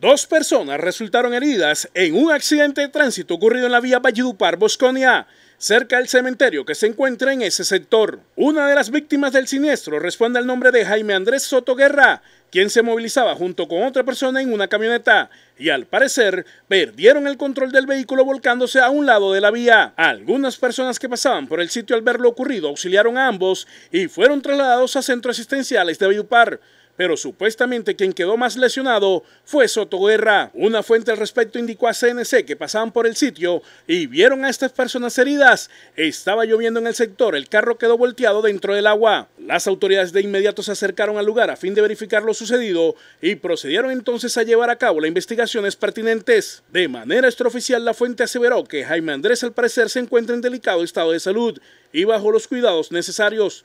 Dos personas resultaron heridas en un accidente de tránsito ocurrido en la vía Valledupar, Bosconia, cerca del cementerio que se encuentra en ese sector. Una de las víctimas del siniestro responde al nombre de Jaime Andrés Soto Guerra, quien se movilizaba junto con otra persona en una camioneta y al parecer perdieron el control del vehículo volcándose a un lado de la vía. Algunas personas que pasaban por el sitio al ver lo ocurrido auxiliaron a ambos y fueron trasladados a centros asistenciales de Valledupar pero supuestamente quien quedó más lesionado fue Soto Guerra. Una fuente al respecto indicó a CNC que pasaban por el sitio y vieron a estas personas heridas. Estaba lloviendo en el sector, el carro quedó volteado dentro del agua. Las autoridades de inmediato se acercaron al lugar a fin de verificar lo sucedido y procedieron entonces a llevar a cabo las investigaciones pertinentes. De manera extraoficial, la fuente aseveró que Jaime Andrés al parecer se encuentra en delicado estado de salud y bajo los cuidados necesarios.